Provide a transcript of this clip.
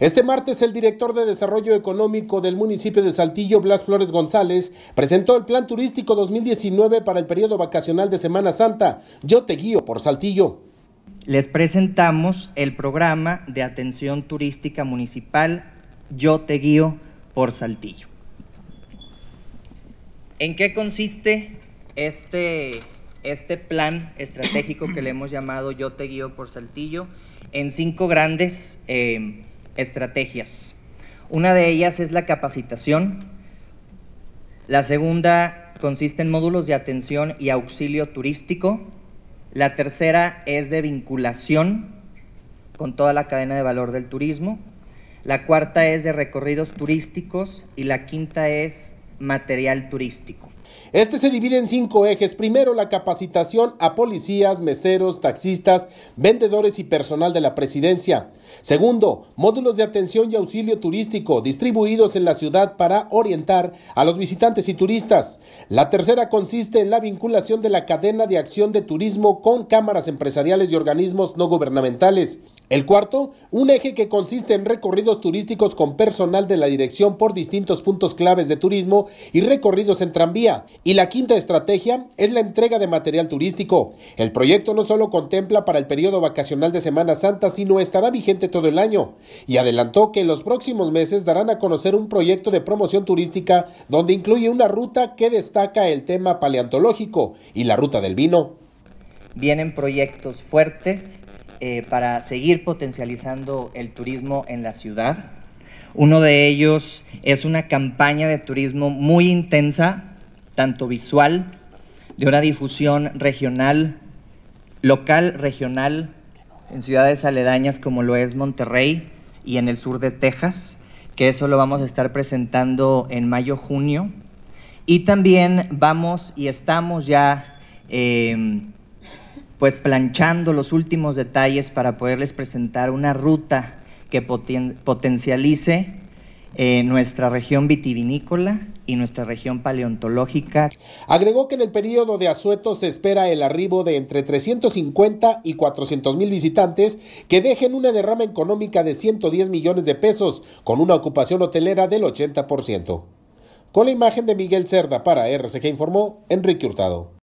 Este martes el director de Desarrollo Económico del municipio de Saltillo, Blas Flores González, presentó el Plan Turístico 2019 para el periodo vacacional de Semana Santa. Yo te guío por Saltillo. Les presentamos el programa de atención turística municipal Yo te guío por Saltillo. ¿En qué consiste este, este plan estratégico que le hemos llamado Yo te guío por Saltillo? En cinco grandes... Eh, estrategias. Una de ellas es la capacitación, la segunda consiste en módulos de atención y auxilio turístico, la tercera es de vinculación con toda la cadena de valor del turismo, la cuarta es de recorridos turísticos y la quinta es material turístico. Este se divide en cinco ejes. Primero, la capacitación a policías, meseros, taxistas, vendedores y personal de la presidencia. Segundo, módulos de atención y auxilio turístico distribuidos en la ciudad para orientar a los visitantes y turistas. La tercera consiste en la vinculación de la cadena de acción de turismo con cámaras empresariales y organismos no gubernamentales. El cuarto, un eje que consiste en recorridos turísticos con personal de la dirección por distintos puntos claves de turismo y recorridos en tranvía. Y la quinta estrategia es la entrega de material turístico. El proyecto no solo contempla para el periodo vacacional de Semana Santa, sino estará vigente todo el año. Y adelantó que en los próximos meses darán a conocer un proyecto de promoción turística donde incluye una ruta que destaca el tema paleontológico y la ruta del vino. Vienen proyectos fuertes eh, para seguir potencializando el turismo en la ciudad. Uno de ellos es una campaña de turismo muy intensa, tanto visual, de una difusión regional, local, regional, en ciudades aledañas como lo es Monterrey y en el sur de Texas, que eso lo vamos a estar presentando en mayo-junio. Y también vamos y estamos ya... Eh, pues planchando los últimos detalles para poderles presentar una ruta que potencialice eh, nuestra región vitivinícola y nuestra región paleontológica. Agregó que en el periodo de asueto se espera el arribo de entre 350 y 400 mil visitantes que dejen una derrama económica de 110 millones de pesos con una ocupación hotelera del 80%. Con la imagen de Miguel Cerda para RCG informó Enrique Hurtado.